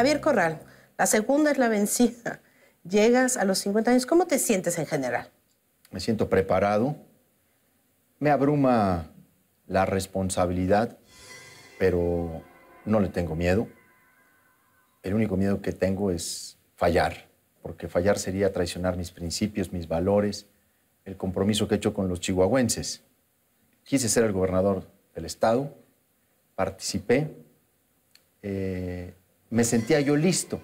Javier Corral, la segunda es la vencida. Llegas a los 50 años, ¿cómo te sientes en general? Me siento preparado. Me abruma la responsabilidad, pero no le tengo miedo. El único miedo que tengo es fallar, porque fallar sería traicionar mis principios, mis valores, el compromiso que he hecho con los chihuahuenses. Quise ser el gobernador del estado, participé, eh, me sentía yo listo.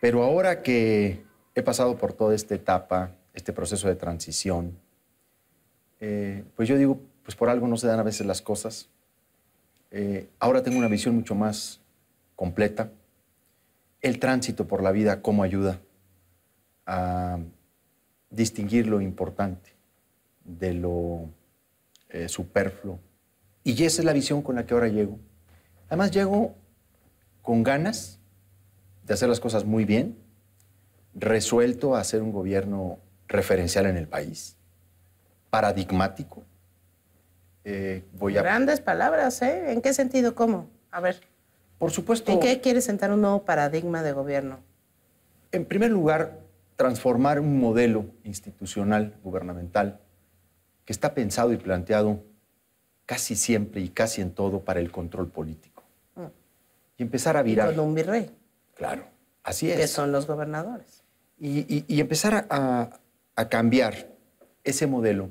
Pero ahora que he pasado por toda esta etapa, este proceso de transición, eh, pues yo digo, pues por algo no se dan a veces las cosas. Eh, ahora tengo una visión mucho más completa. El tránsito por la vida, cómo ayuda a distinguir lo importante de lo eh, superfluo. Y esa es la visión con la que ahora llego. Además llego con ganas de hacer las cosas muy bien, resuelto a hacer un gobierno referencial en el país, paradigmático. Eh, voy a... Grandes palabras, ¿eh? ¿En qué sentido? ¿Cómo? A ver. Por supuesto. ¿En qué quiere sentar un nuevo paradigma de gobierno? En primer lugar, transformar un modelo institucional, gubernamental, que está pensado y planteado casi siempre y casi en todo para el control político y empezar a virar. Y un virrey. Claro, así es. Que son los gobernadores. Y, empezar a, cambiar ese modelo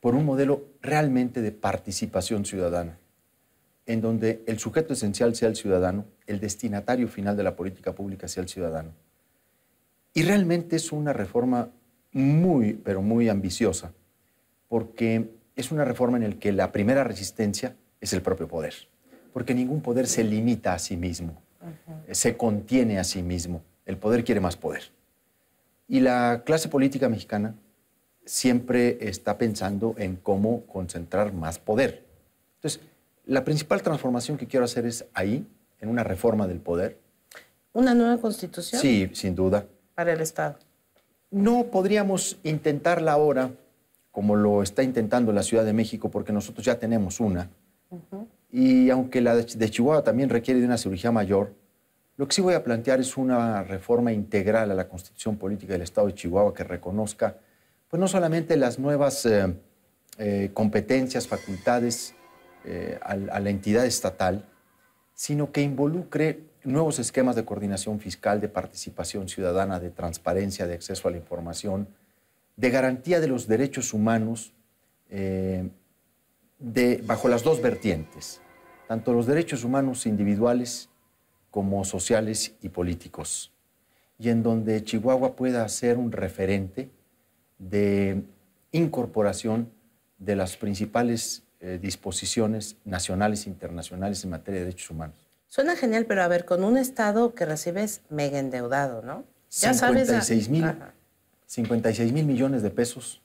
por un modelo realmente de participación ciudadana, en donde el sujeto esencial sea el ciudadano, el destinatario final de la política pública sea el ciudadano. Y realmente es una reforma muy, pero muy ambiciosa, porque es una reforma en la que la primera resistencia es el propio poder porque ningún poder se limita a sí mismo, se contiene a sí mismo. El poder quiere más poder. Y la clase política mexicana siempre está pensando en cómo concentrar más poder. Entonces, la principal transformación que quiero hacer es ahí, en una reforma del poder. ¿Una nueva constitución? Sí, sin duda. Para el Estado. No podríamos intentarla ahora, como lo está intentando la Ciudad de México, porque nosotros ya tenemos una. Y aunque la de Chihuahua también requiere de una cirugía mayor, lo que sí voy a plantear es una reforma integral a la constitución política del Estado de Chihuahua que reconozca, pues no solamente las nuevas eh, eh, competencias, facultades eh, a, la entidad estatal, sino que involucre nuevos esquemas de coordinación fiscal, de participación ciudadana, de transparencia, de acceso a la información, de garantía de los derechos humanos bajo las dos vertientes, tanto los derechos humanos individuales como sociales y políticos, y en donde Chihuahua pueda ser un referente de incorporación de las principales eh, disposiciones nacionales e internacionales en materia de derechos humanos. Suena genial, pero a ver, con un Estado que recibes mega endeudado, ¿no? Ya sabes. 56 mil millones de pesos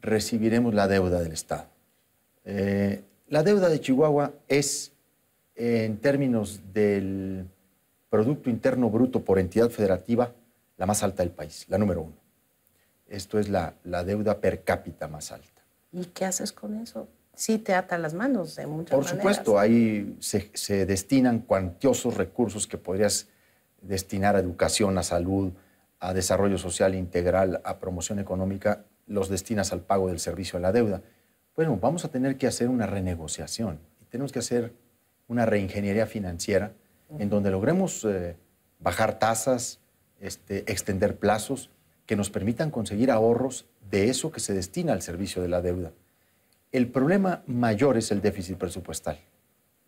recibiremos la deuda del Estado. Eh, la deuda de Chihuahua es, eh, en términos del Producto Interno Bruto por entidad federativa, la más alta del país, la número uno. Esto es la, deuda per cápita más alta. ¿Y qué haces con eso? Sí, te ata las manos de muchas Por supuesto, ahí se, destinan cuantiosos recursos que podrías destinar a educación, a salud, a desarrollo social integral, a promoción económica, los destinas al pago del servicio de la deuda bueno, vamos a tener que hacer una renegociación, tenemos que hacer una reingeniería financiera en donde logremos eh, bajar tasas, este, extender plazos que nos permitan conseguir ahorros de eso que se destina al servicio de la deuda. El problema mayor es el déficit presupuestal.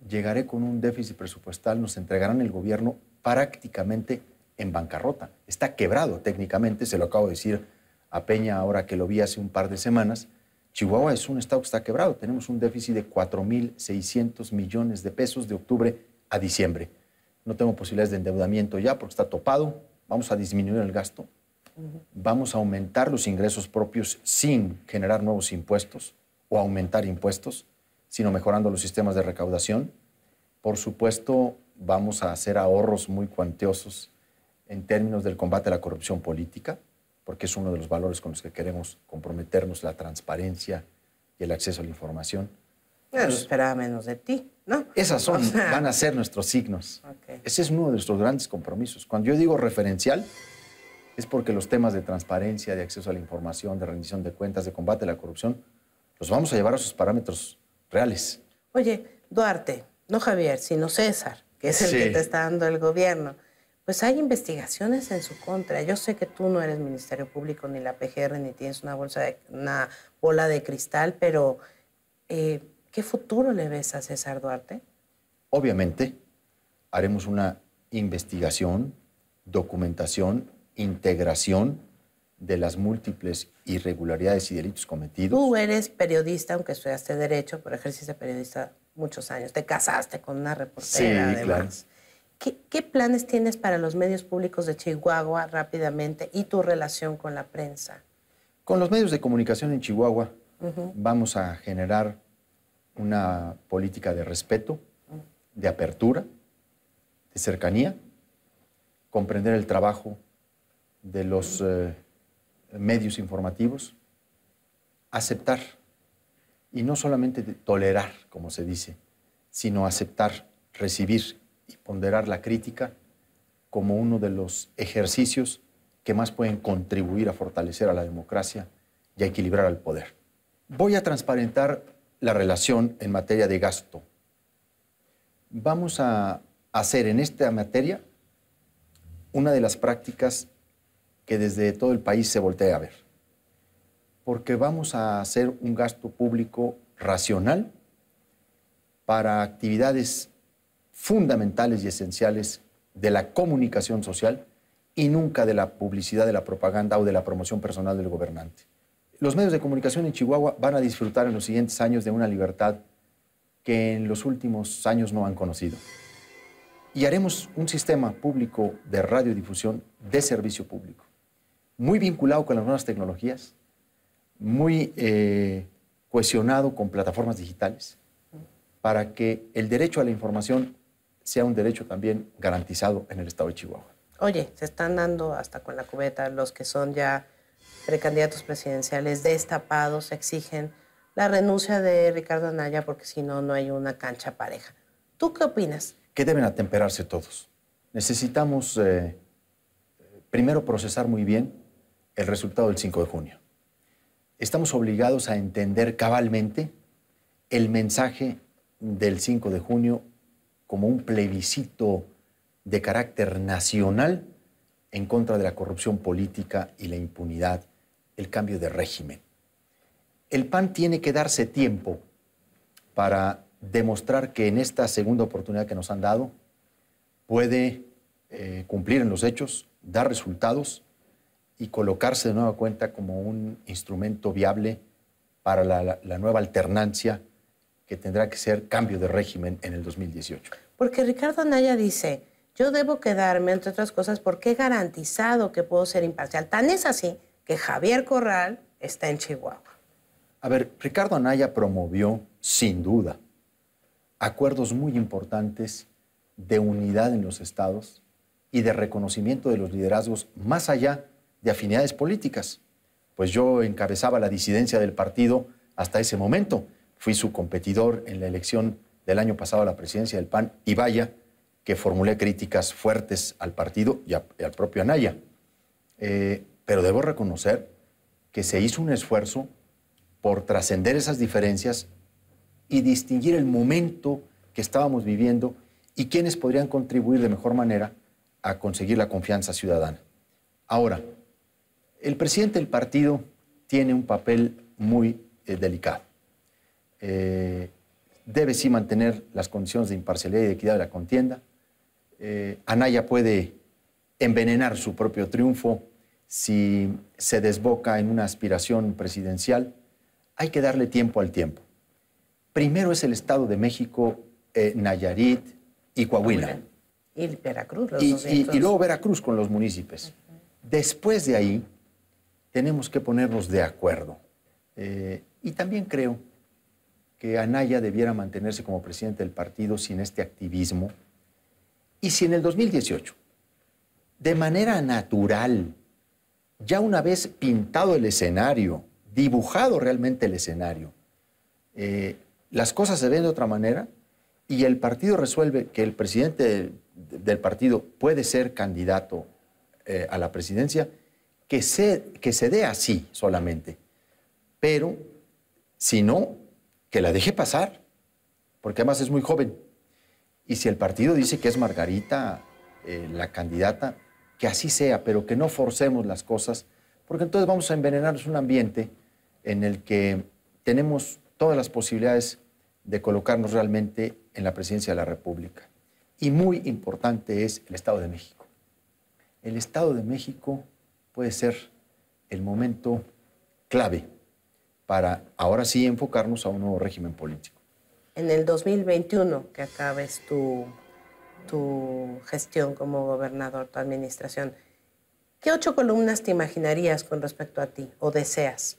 Llegaré con un déficit presupuestal, nos entregarán el gobierno prácticamente en bancarrota. Está quebrado técnicamente, se lo acabo de decir a Peña ahora que lo vi hace un par de semanas, Chihuahua es un estado que está quebrado. Tenemos un déficit de 4.600 millones de pesos de octubre a diciembre. No tengo posibilidades de endeudamiento ya porque está topado. Vamos a disminuir el gasto. Vamos a aumentar los ingresos propios sin generar nuevos impuestos o aumentar impuestos, sino mejorando los sistemas de recaudación. Por supuesto, vamos a hacer ahorros muy cuantiosos en términos del combate a la corrupción política porque es uno de los valores con los que queremos comprometernos, la transparencia y el acceso a la información. no, pues esperaba menos de ti, ¿no? Esas son, van a ser nuestros signos. Ese es uno de nuestros grandes compromisos. Cuando yo digo referencial, es porque los temas de transparencia, de acceso a la información, de rendición de cuentas, de combate a la corrupción, los vamos a llevar a sus parámetros reales. Oye, Duarte, no Javier, sino César, que es el que te está dando el gobierno pues hay investigaciones en su contra. Yo sé que tú no eres Ministerio Público ni la PGR ni tienes una bolsa de, una bola de cristal, pero eh, ¿qué futuro le ves a César Duarte? Obviamente haremos una investigación, documentación, integración de las múltiples irregularidades y delitos cometidos. Tú eres periodista, aunque estudiaste derecho, pero ejerciste periodista muchos años. Te casaste con una reportera, sí, además. ¿Qué, planes tienes para los medios públicos de Chihuahua rápidamente y tu relación con la prensa? Con los medios de comunicación en Chihuahua vamos a generar una política de respeto, de apertura, de cercanía, comprender el trabajo de los eh, medios informativos, aceptar y no solamente tolerar, como se dice, sino aceptar, recibir y ponderar la crítica como uno de los ejercicios que más pueden contribuir a fortalecer a la democracia y a equilibrar al poder. Voy a transparentar la relación en materia de gasto. Vamos a hacer en esta materia una de las prácticas que desde todo el país se voltea a ver, porque vamos a hacer un gasto público racional para actividades fundamentales y esenciales de la comunicación social y nunca de la publicidad, de la propaganda o de la promoción personal del gobernante. Los medios de comunicación en Chihuahua van a disfrutar en los siguientes años de una libertad que en los últimos años no han conocido. Y haremos un sistema público de radiodifusión de servicio público, muy vinculado con las nuevas tecnologías, muy eh, cohesionado con plataformas digitales, para que el derecho a la información sea un derecho también garantizado en el estado de Chihuahua. Oye, se están dando hasta con la cubeta los que son ya precandidatos presidenciales destapados, exigen la renuncia de Ricardo Anaya porque si no, no hay una cancha pareja. ¿Tú qué opinas? Que deben atemperarse todos. Necesitamos eh, primero procesar muy bien el resultado del 5 de junio. Estamos obligados a entender cabalmente el mensaje del 5 de junio como un plebiscito de carácter nacional en contra de la corrupción política y la impunidad, el cambio de régimen. El PAN tiene que darse tiempo para demostrar que en esta segunda oportunidad que nos han dado puede eh, cumplir en los hechos, dar resultados y colocarse de nueva cuenta como un instrumento viable para la nueva alternancia que tendrá que ser cambio de régimen en el 2018. Porque Ricardo Anaya dice, yo debo quedarme, entre otras cosas, porque he garantizado que puedo ser imparcial. Tan es así que Javier Corral está en Chihuahua. A ver, Ricardo Anaya promovió, sin duda, acuerdos muy importantes de unidad en los estados y de reconocimiento de los liderazgos más allá de afinidades políticas. Pues yo encabezaba la disidencia del partido hasta ese momento. Fui su competidor en la elección del año pasado a la presidencia del PAN, y vaya que formulé críticas fuertes al partido y, al propio Anaya. Eh, pero debo reconocer que se hizo un esfuerzo por trascender esas diferencias y distinguir el momento que estábamos viviendo y quiénes podrían contribuir de mejor manera a conseguir la confianza ciudadana. Ahora, el presidente del partido tiene un papel muy eh, delicado. Eh, debe sí mantener las condiciones de imparcialidad y de equidad de la contienda. Eh, Anaya puede envenenar su propio triunfo si se desboca en una aspiración presidencial. Hay que darle tiempo al tiempo. Primero es el Estado de México, eh, Nayarit y Coahuila. Y Veracruz. luego Veracruz con los municipios. Después de ahí, tenemos que ponernos de acuerdo. Eh, y también creo que Anaya debiera mantenerse como presidente del partido sin este activismo y si en el 2018, de manera natural, ya una vez pintado el escenario, dibujado realmente el escenario, eh, las cosas se ven de otra manera y el partido resuelve que el presidente del, partido puede ser candidato eh, a la presidencia, que que se dé así solamente. Pero si no, que la deje pasar, porque además es muy joven. Y si el partido dice que es Margarita eh, la candidata, que así sea, pero que no forcemos las cosas, porque entonces vamos a envenenarnos un ambiente en el que tenemos todas las posibilidades de colocarnos realmente en la presidencia de la República. Y muy importante es el Estado de México. El Estado de México puede ser el momento clave para ahora sí enfocarnos a un nuevo régimen político. En el 2021, que acabes tu, tu gestión como gobernador, tu administración, ¿qué ocho columnas te imaginarías con respecto a ti o deseas?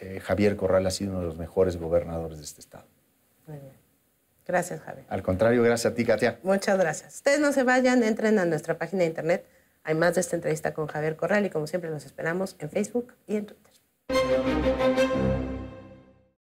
Eh, Javier Corral ha sido uno de los mejores gobernadores de este estado. Muy bien. Gracias, Javier. Al contrario, gracias a ti, Katia. Muchas gracias. Ustedes no se vayan, entren a nuestra página de internet. Hay más de esta entrevista con Javier Corral y como siempre los esperamos en Facebook y en Twitter. Música